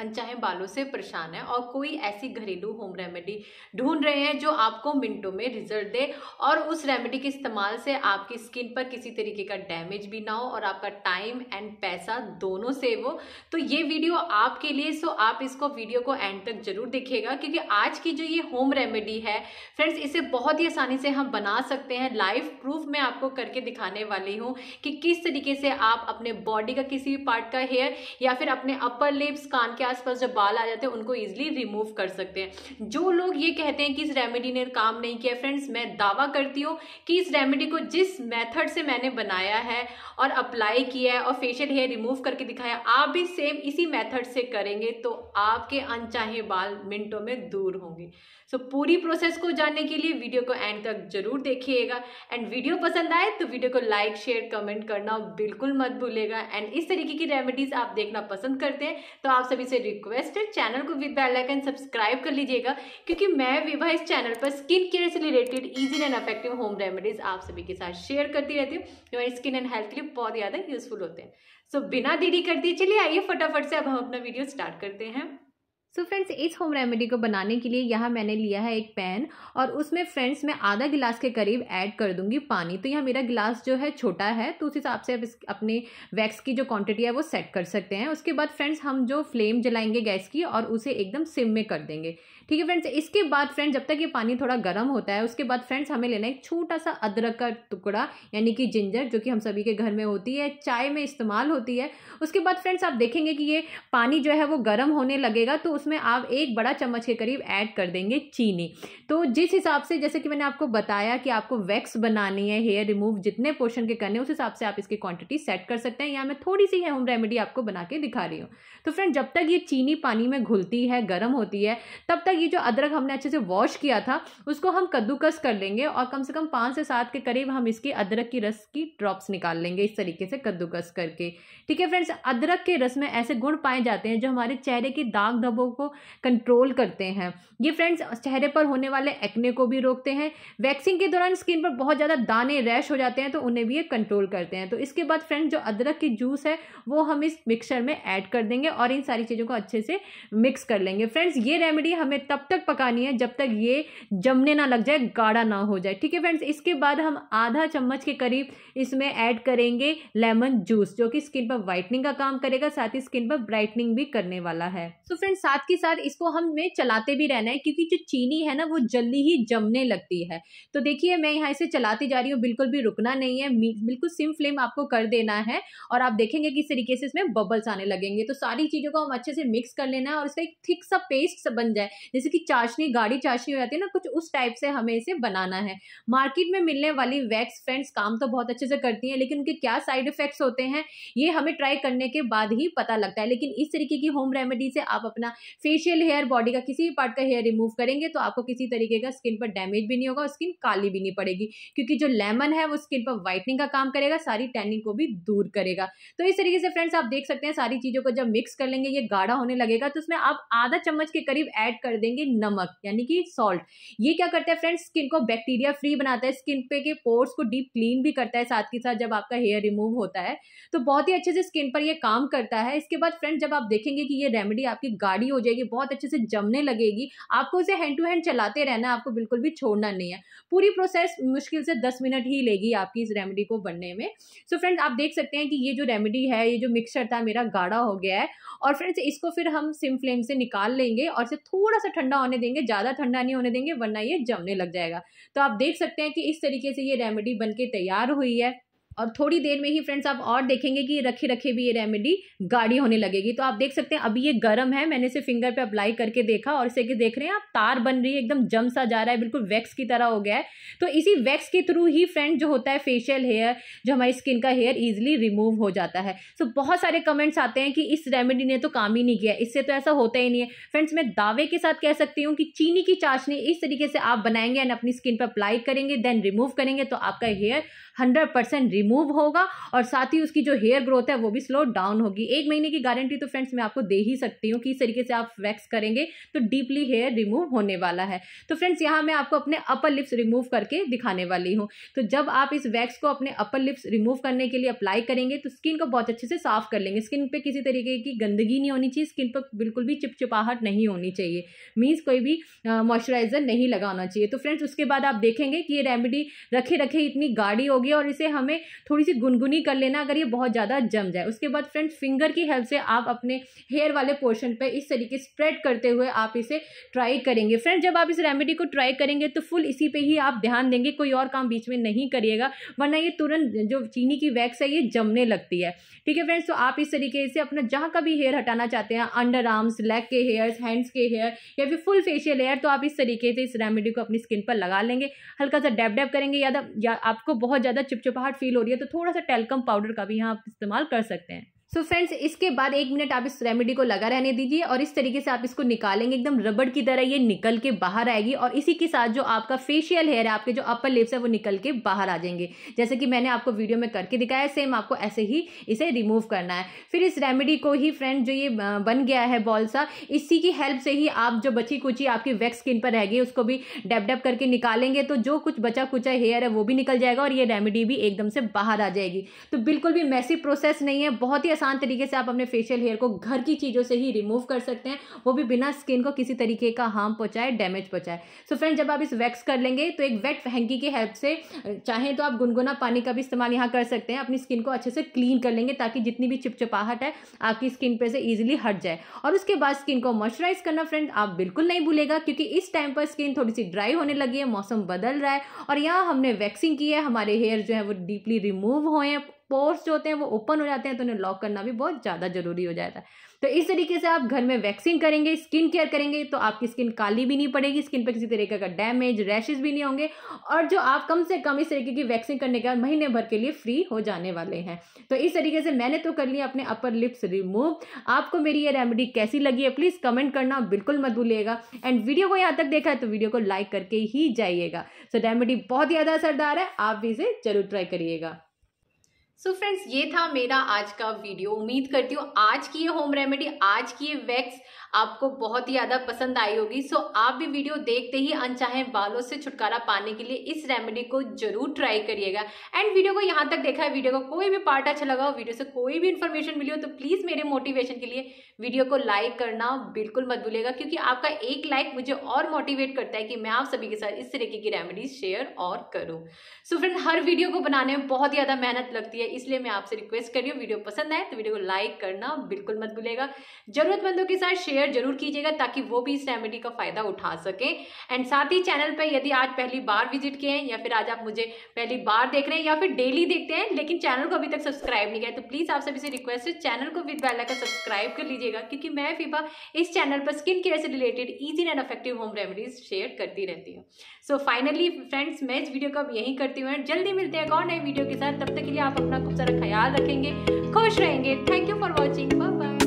अनचाहे बालों से परेशान है और कोई ऐसी घरेलू होम रेमेडी ढूंढ रहे हैं जो आपको मिनटों में रिजल्ट दे और उस रेमेडी के इस्तेमाल से आपकी स्किन पर किसी तरीके का डैमेज भी ना हो और आपका टाइम एंड पैसा दोनों सेव हो तो ये वीडियो आपके लिए सो आप इसको वीडियो को एंड तक जरूर देखिएगा क्योंकि आज की जो ये होम रेमेडी है फ्रेंड्स इसे बहुत ही आसानी से हम बना सकते हैं लाइफ प्रूफ मैं आपको करके दिखाने वाली हूँ कि किस तरीके से आप अपने बॉडी का किसी भी पार्ट का हेयर या फिर अपने अपर लिप्स कान के आसपास जब बाल आ जाते हैं उनको ईजिली रिमूव कर सकते हैं जो लोग ये कहते हैं कि इस रेमेडी ने काम नहीं किया फ्रेंड्स मैं दावा करती हूँ कि इस रेमेडी को जिस मेथड से मैंने बनाया है और अप्लाई किया है और फेशियल हेयर रिमूव करके दिखाया आप भी सेम इसी मेथड से करेंगे तो आपके अनचाहे बाल मिनटों में दूर होंगे सो so, पूरी प्रोसेस को जानने के लिए वीडियो को एंड तक जरूर देखिएगा एंड वीडियो पसंद आए तो वीडियो को लाइक शेयर कमेंट करना बिल्कुल मत भूलेगा एंड इस तरीके की रेमेडीज आप देखना पसंद करते हैं तो आप सभी से रिक्वेस्ट है चैनल को विद बेल आइकन सब्सक्राइब कर लीजिएगा क्योंकि मैं विभा इस चैनल पर स्किन केयर से related easy and effective home remedies आप सभी के साथ शेयर करती रहती हूँ जो हमारी स्किन एंड हेल्थ के लिए बहुत ज़्यादा यूजफुल होते हैं सो so, बिना देरी कर दिए चलिए आइए फटाफट से अब हम अपना वीडियो स्टार्ट करते हैं सो so फ्रेंड्स इस होम रेमेडी को बनाने के लिए यहाँ मैंने लिया है एक पैन और उसमें फ्रेंड्स मैं आधा गिलास के करीब ऐड कर दूंगी पानी तो यहाँ मेरा गिलास जो है छोटा है तो उस हिसाब से आप इस अपने वैक्स की जो क्वांटिटी है वो सेट कर सकते हैं उसके बाद फ्रेंड्स हम जो फ्लेम जलाएंगे गैस की और उसे एकदम सिम में कर देंगे ठीक है फ्रेंड्स इसके बाद फ्रेंड्स जब तक ये पानी थोड़ा गर्म होता है उसके बाद फ्रेंड्स हमें लेना है एक छोटा सा अदरक का टुकड़ा यानी कि जिंजर जो कि हम सभी के घर में होती है चाय में इस्तेमाल होती है उसके बाद फ्रेंड्स आप देखेंगे कि ये पानी जो है वो गर्म होने लगेगा तो उसमें आप एक बड़ा चम्मच के करीब ऐड कर देंगे चीनी तो जिस हिसाब से जैसे कि मैंने आपको बताया कि आपको वैक्स बनानी है हेयर रिमूव जितने पोर्शन के करने उस हिसाब से आप इसकी क्वांटिटी सेट कर सकते हैं या मैं थोड़ी सी होम रेमेडी आपको बना के दिखा रही हूँ तो फ्रेंड जब तक ये चीनी पानी में घुलती है गर्म होती है तब तक ये जो अदरक हमने अच्छे से वॉश किया था उसको हम कद्दूकस कर लेंगे और कम से कम पाँच से सात के करीब हम इसकी अदरक की रस की ड्रॉप्स निकाल लेंगे इस तरीके से कद्दूकस करके ठीक है फ्रेंड्स अदरक के रस में ऐसे गुण पाए जाते हैं जो हमारे चेहरे की दाग धब्बों रोगों को कंट्रोल करते हैं ये फ्रेंड्स चेहरे पर होने वाले एक्ने को भी रोकते हैं वैक्सिंग के दौरान स्किन पर बहुत ज़्यादा दाने रैश हो जाते हैं तो उन्हें भी ये कंट्रोल करते हैं तो इसके बाद फ्रेंड्स जो अदरक की जूस है वो हम इस मिक्सर में ऐड कर देंगे और इन सारी चीज़ों को अच्छे से मिक्स कर लेंगे फ्रेंड्स ये रेमेडी हमें तब तक पकानी है जब तक ये जमने ना लग जाए गाढ़ा ना हो जाए ठीक है फ्रेंड्स इसके बाद हम आधा चम्मच के करीब इसमें ऐड करेंगे लेमन जूस जो कि स्किन पर व्हाइटनिंग का काम करेगा साथ ही स्किन पर ब्राइटनिंग भी करने वाला है तो so फ्रेंड्स साथ साथ के साथ इसको हमें चलाते भी रहना है क्योंकि जो चीनी है ना वो जल्दी ही जमने लगती है तो देखिए मैं यहाँ इसे चलाती जा रही हूँ बिल्कुल भी रुकना नहीं है बिल्कुल सिम फ्लेम आपको कर देना है और आप देखेंगे किस तरीके से इसमें बबल्स आने लगेंगे तो सारी चीज़ों को हम अच्छे से मिक्स कर लेना है और इसका एक थिक सा पेस्ट सा बन जाए जैसे कि चाशनी गाढ़ी चाशनी हो जाती है ना कुछ उस टाइप से हमें इसे बनाना है मार्केट में मिलने वाली वैक्स फ्रेंड्स काम तो बहुत अच्छे से करती हैं लेकिन उनके क्या साइड इफेक्ट्स होते हैं ये हमें ट्राई करने के बाद ही पता लगता है लेकिन इस तरीके की होम रेमेडी से आप अपना फेशियल हेयर बॉडी का किसी भी पार्ट का हेयर रिमूव करेंगे तो आपको किसी तरीके का स्किन पर डैमेज भी नहीं होगा और स्किन काली भी नहीं पड़ेगी क्योंकि जो लेमन है वो स्किन पर व्हाइटनिंग का काम करेगा सारी टैनिंग को भी दूर करेगा तो इस तरीके से फ्रेंड्स आप देख सकते हैं सारी चीज़ों को जब मिक्स कर लेंगे ये गाढ़ा होने लगेगा तो उसमें आप आधा चम्मच के करीब ऐड कर देंगे नमक यानी कि सॉल्ट ये क्या करता है फ्रेंड्स स्किन को बैक्टीरिया फ्री बनाता है स्किन पे के पोर्स को डीप क्लीन भी करता है साथ के साथ जब आपका हेयर रिमूव होता है तो बहुत ही अच्छे से स्किन पर यह काम करता है इसके बाद फ्रेंड्स जब आप देखेंगे कि ये रेमेडी आपकी गाढ़ी हो जाएगी बहुत अच्छे से जमने लगेगी आपको इसे हैंड टू हैंड चलाते रहना है आपको बिल्कुल भी छोड़ना नहीं है पूरी प्रोसेस मुश्किल से दस मिनट ही लेगी आपकी इस रेमेडी को बनने में सो so फ्रेंड्स आप देख सकते हैं कि ये जो रेमेडी है ये जो मिक्सचर था मेरा गाढ़ा हो गया है और फ्रेंड्स इसको फिर हम सिम फ्लेम से निकाल लेंगे और इसे थोड़ा सा ठंडा होने देंगे ज़्यादा ठंडा नहीं होने देंगे वरना ये जमने लग जाएगा तो आप देख सकते हैं कि इस तरीके से ये रेमेडी बन तैयार हुई है और थोड़ी देर में ही फ्रेंड्स आप और देखेंगे कि रखे रखे भी ये रेमेडी गाढ़ी होने लगेगी तो आप देख सकते हैं अभी ये गर्म है मैंने इसे फिंगर पे अप्लाई करके देखा और इसे देख रहे हैं आप तार बन रही है एकदम जम सा जा रहा है बिल्कुल वैक्स की तरह हो गया है तो इसी वैक्स के थ्रू ही फ्रेंड जो होता है फेशियल हेयर जो हमारी स्किन का हेयर ईजिली रिमूव हो जाता है सो बहुत सारे कमेंट्स आते हैं कि इस रेमेडी ने तो काम ही नहीं किया इससे तो ऐसा होता ही नहीं है फ्रेंड्स मैं दावे के साथ कह सकती हूँ कि चीनी की चाशनी इस तरीके से आप बनाएंगे एंड अपनी स्किन पर अप्लाई करेंगे देन रिमूव करेंगे तो आपका हेयर हंड्रेड परसेंट रिमूव होगा और साथ ही उसकी जो हेयर ग्रोथ है वो भी स्लो डाउन होगी एक महीने की गारंटी तो फ्रेंड्स मैं आपको दे ही सकती हूँ कि इस तरीके से आप वैक्स करेंगे तो डीपली हेयर रिमूव होने वाला है तो फ्रेंड्स यहाँ मैं आपको अपने अपर लिप्स रिमूव करके दिखाने वाली हूँ तो जब आप इस वैक्स को अपने अपर लिप्स रिमूव करने के लिए अप्लाई करेंगे तो स्किन को बहुत अच्छे से साफ कर लेंगे स्किन पर किसी तरीके की गंदगी नहीं होनी चाहिए स्किन पर बिल्कुल भी चिपचिपाहट नहीं होनी चाहिए मीन्स कोई भी मॉइस्चराइजर नहीं लगाना चाहिए तो फ्रेंड्स उसके बाद आप देखेंगे कि ये रेमेडी रखे रखे इतनी गाढ़ी होगी और इसे हमें थोड़ी सी गुनगुनी कर लेना अगर ये बहुत ज़्यादा जम जाए उसके बाद फ्रेंड फिंगर की हेल्प से आप अपने हेयर वाले पोर्शन पर इस तरीके स्प्रेड करते हुए आप इसे ट्राई करेंगे फ्रेंड जब आप इस रेमेडी को ट्राई करेंगे तो फुल इसी पर ही आप ध्यान देंगे कोई और काम बीच में नहीं करिएगा वरना ये तुरंत जो चीनी की वैक्स है ये जमने लगती है ठीक है फ्रेंड्स तो आप इस तरीके से अपना जहाँ का भी हेयर हटाना चाहते हैं अंडर आर्म्स लेग के हेयर्स हैंड्स के हेयर या फिर फुल फेशियल हेयर तो आप इस तरीके से इस रेमेडी को अपनी स्किन पर लगा लेंगे हल्का सा डैप डैप करेंगे या, या आपको बहुत ज़्यादा चिपचिपाहट फील हो रही है तो थोड़ा सा टेलकम पाउडर का भी यहाँ आप इस्तेमाल कर सकते हैं सो so फ्रेंड्स इसके बाद एक मिनट आप इस रेमेडी को लगा रहने दीजिए और इस तरीके से आप इसको निकालेंगे एकदम रबड़ की तरह ये निकल के बाहर आएगी और इसी के साथ जो आपका फेशियल हेयर है आपके जो अपर लिप्स है वो निकल के बाहर आ जाएंगे जैसे कि मैंने आपको वीडियो में करके दिखाया सेम आपको ऐसे ही इसे रिमूव करना है फिर इस रेमेडी को ही फ्रेंड जो ये बन गया है बॉल सा इसी की हेल्प से ही आप जो बची कुची आपकी वैक्स स्किन पर रह गई उसको भी डेप डेप करके निकालेंगे तो जो कुछ बचा कुचा हेयर है वो भी निकल जाएगा और ये रेमेडी भी एकदम से बाहर आ जाएगी तो बिल्कुल भी मैसी प्रोसेस नहीं है बहुत ही आसान तरीके से आप अपने फेशियल हेयर को घर की चीज़ों से ही रिमूव कर सकते हैं वो भी बिना स्किन को किसी तरीके का हार्म पहुँचाए डैमेज पहुँचाए सो फ्रेंड जब आप इस वैक्स कर लेंगे तो एक वेट फहंगी की हेल्प से चाहें तो आप गुनगुना पानी का भी इस्तेमाल यहाँ कर सकते हैं अपनी स्किन को अच्छे से क्लीन कर लेंगे ताकि जितनी भी चिपचिपाहट है आपकी स्किन पर से ईजिली हट जाए और उसके बाद स्किन को मॉइस्चराइज करना फ्रेंड आप बिल्कुल नहीं भूलेगा क्योंकि इस टाइम पर स्किन थोड़ी सी ड्राई होने लगी है मौसम बदल रहा है और यहाँ हमने वैक्सिंग की है हमारे हेयर जो है वो डीपली रिमूव हुए हैं पोर्स जो होते हैं वो ओपन हो जाते हैं तो उन्हें लॉक करना भी बहुत ज़्यादा ज़रूरी हो जाता है तो इस तरीके से आप घर में वैक्सीन करेंगे स्किन केयर करेंगे तो आपकी स्किन काली भी नहीं पड़ेगी स्किन पर किसी तरीके का डैमेज रैशेज भी नहीं होंगे और जो आप कम से कम इस तरीके की वैक्सीन करने के बाद महीने भर के लिए फ्री हो जाने वाले हैं तो इस तरीके से मैंने तो कर लिया अपने अपर लिप्स रिमूव आपको मेरी ये रेमेडी कैसी लगी है प्लीज़ कमेंट करना बिल्कुल मत भूलिएगा एंड वीडियो को यहाँ तक देखा है तो वीडियो को लाइक करके ही जाइएगा सो रेमेडी बहुत ज़्यादा असरदार है आप भी इसे जरूर ट्राई करिएगा सो so फ्रेंड्स ये था मेरा आज का वीडियो उम्मीद करती हूँ आज की ये होम रेमेडी आज की ये वैक्स आपको बहुत ही ज़्यादा पसंद आई होगी सो आप भी वीडियो देखते ही अनचाहे बालों से छुटकारा पाने के लिए इस रेमेडी को जरूर ट्राई करिएगा एंड वीडियो को यहाँ तक देखा है वीडियो का कोई भी पार्ट अच्छा लगा हो वीडियो से कोई भी इन्फॉर्मेशन मिली हो तो प्लीज़ मेरे मोटिवेशन के लिए वीडियो को लाइक करना बिल्कुल मत भूलेगा क्योंकि आपका एक लाइक मुझे और मोटिवेट करता है कि मैं आप सभी के साथ इस तरीके की रेमेडीज शेयर और करूँ सो फ्रेंड हर वीडियो को बनाने में बहुत ज़्यादा मेहनत लगती है इसलिए मैं आपसे रिक्वेस्ट करी हूँ वीडियो पसंद आए तो वीडियो को लाइक करना बिल्कुल मत भूलेगा जरूरतमंदों के साथ शेयर शेयर जरूर कीजिएगा ताकि वो भी इस रेमेडी का फ़ायदा उठा सकें एंड साथ ही चैनल पर यदि आज पहली बार विजिट किए हैं या फिर आज आप मुझे पहली बार देख रहे हैं या फिर डेली देखते हैं लेकिन चैनल को अभी तक सब्सक्राइब नहीं किया तो प्लीज़ आप सभी से रिक्वेस्ट है चैनल को विद बेल का सब्सक्राइब कर लीजिएगा क्योंकि मैं फिफा इस चैनल पर स्किन केयर से related easy and effective home remedies share करती रहती हूँ सो फाइनली फ्रेंड्स मैं इस वीडियो को अब यहीं करती हूँ जल्दी मिलते हैं और नए वीडियो के साथ तब तक के लिए आप अपना खूब सारा ख्याल रखेंगे खुश रहेंगे thank you for watching bye